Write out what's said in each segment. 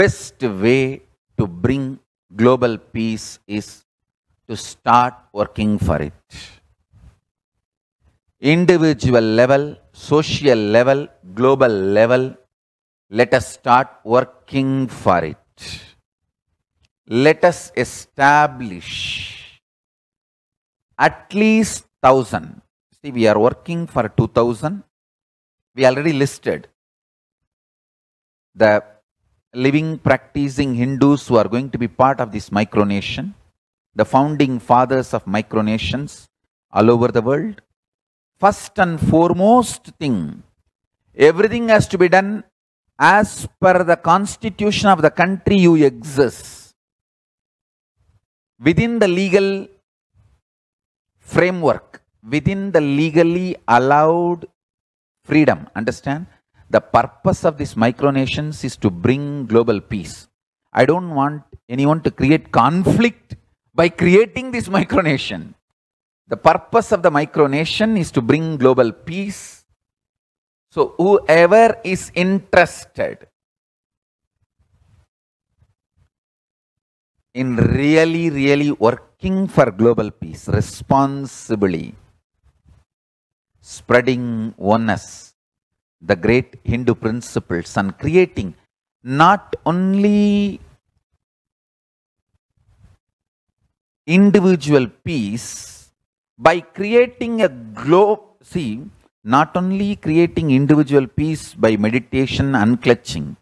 best way to bring global peace is to start working for it. Individual level, social level, global level, let us start working for it. Let us establish at least 1000. See, we are working for 2000. We already listed the living practicing Hindus who are going to be part of this micronation, the founding fathers of micronations all over the world. First and foremost thing, everything has to be done as per the constitution of the country you exist within the legal framework, within the legally allowed freedom. Understand? The purpose of these micronations is to bring global peace. I don't want anyone to create conflict by creating this micronation. The purpose of the micronation is to bring global peace. So whoever is interested in really, really working for global peace responsibly, spreading oneness, the great Hindu principles on creating not only individual peace by creating a globe. See, not only creating individual peace by meditation, unclutching,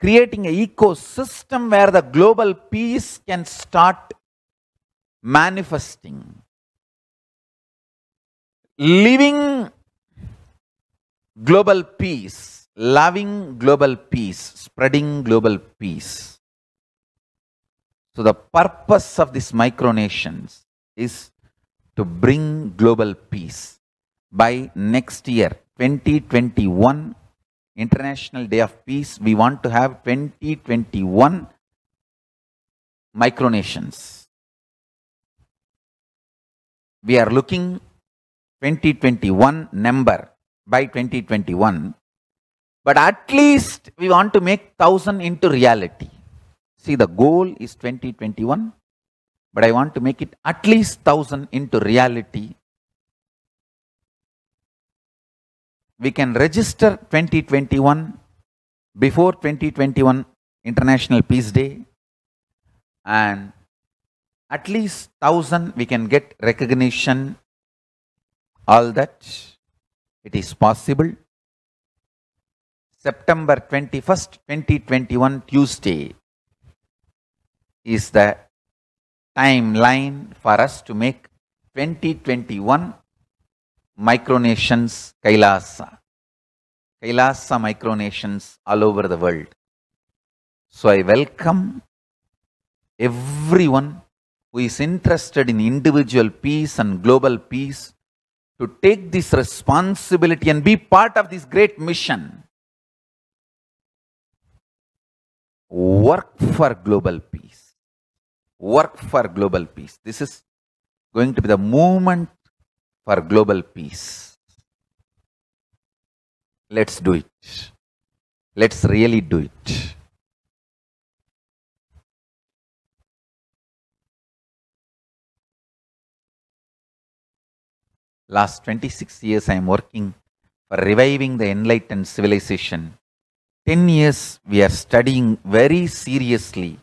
creating an ecosystem where the global peace can start manifesting. Living global peace, loving global peace, spreading global peace. So the purpose of these micronations is to bring global peace. By next year, 2021, International Day of Peace, we want to have 2021 micronations. We are looking 2021 number by 2021. But at least we want to make 1000 into reality. See, the goal is 2021, but I want to make it at least 1000 into reality. We can register 2021 before 2021 International Peace Day and at least 1000 we can get recognition, all that. It is possible. September 21st, 2021, Tuesday is the timeline for us to make 2021 micronations Kailasa. Kailasa micronations all over the world. So I welcome everyone who is interested in individual peace and global peace to take this responsibility and be part of this great mission. Work for global peace. Work for global peace. This is going to be the movement for global peace. Let's do it. Let's really do it. last 26 years I am working for reviving the enlightened civilization. 10 years we are studying very seriously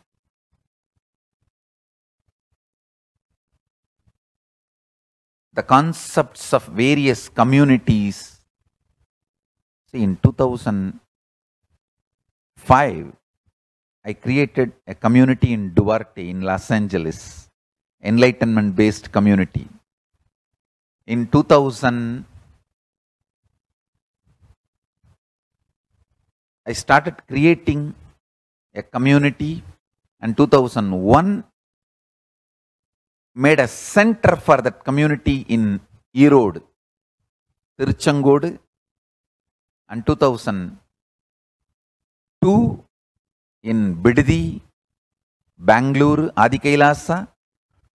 the concepts of various communities. See, in 2005, I created a community in Duarte in Los Angeles, enlightenment based community. in 2000 I started creating a community and 2001 made a center for that community in Erode, Tiruchangode and 2002 in Biddi, Bangalore, Adikailaasa,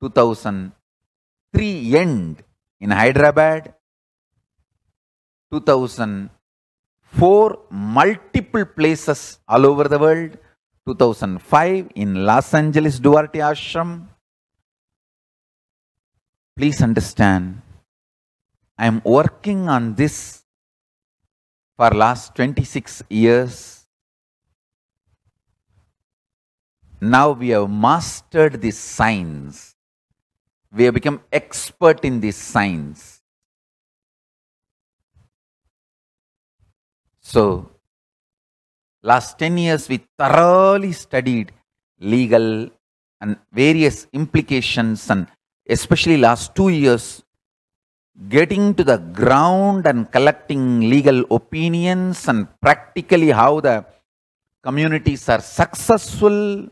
2003 end in Hyderabad, 2004 multiple places all over the world, 2005 in Los Angeles Duarte Ashram. Please understand, I am working on this for last 26 years. Now we have mastered this science we have become expert in these signs. So, last 10 years we thoroughly studied legal and various implications and especially last 2 years getting to the ground and collecting legal opinions and practically how the communities are successful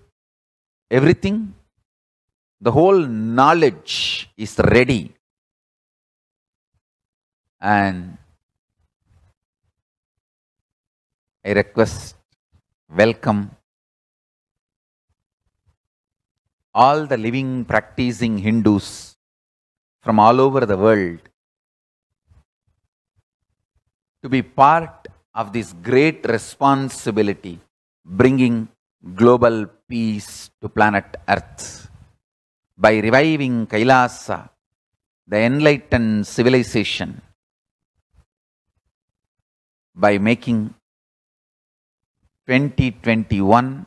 everything the whole knowledge is ready. And I request, welcome all the living practicing Hindus from all over the world to be part of this great responsibility bringing global peace to planet Earth by reviving Kailasa, the enlightened civilization, by making 2021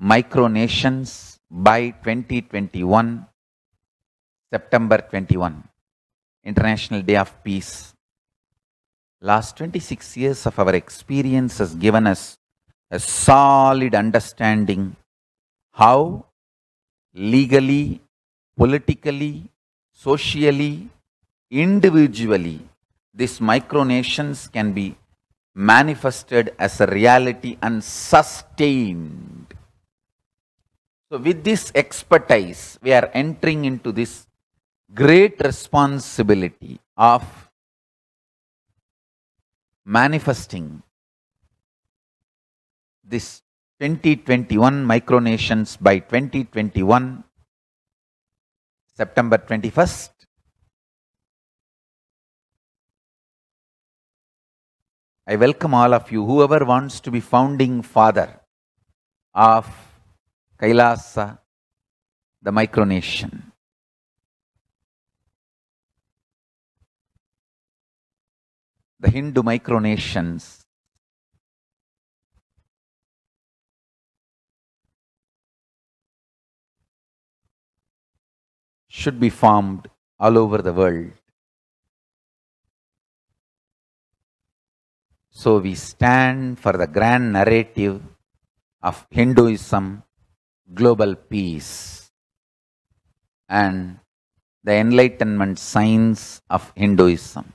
micronations by 2021, September 21, International Day of Peace. Last 26 years of our experience has given us a solid understanding how legally, politically, socially, individually, these micronations can be manifested as a reality and sustained. So with this expertise, we are entering into this great responsibility of manifesting this 2021 micronations by 2021 September 21st. I welcome all of you, whoever wants to be founding father of Kailasa, the micronation. The Hindu micronations should be formed all over the world. So we stand for the grand narrative of Hinduism, global peace, and the enlightenment science of Hinduism.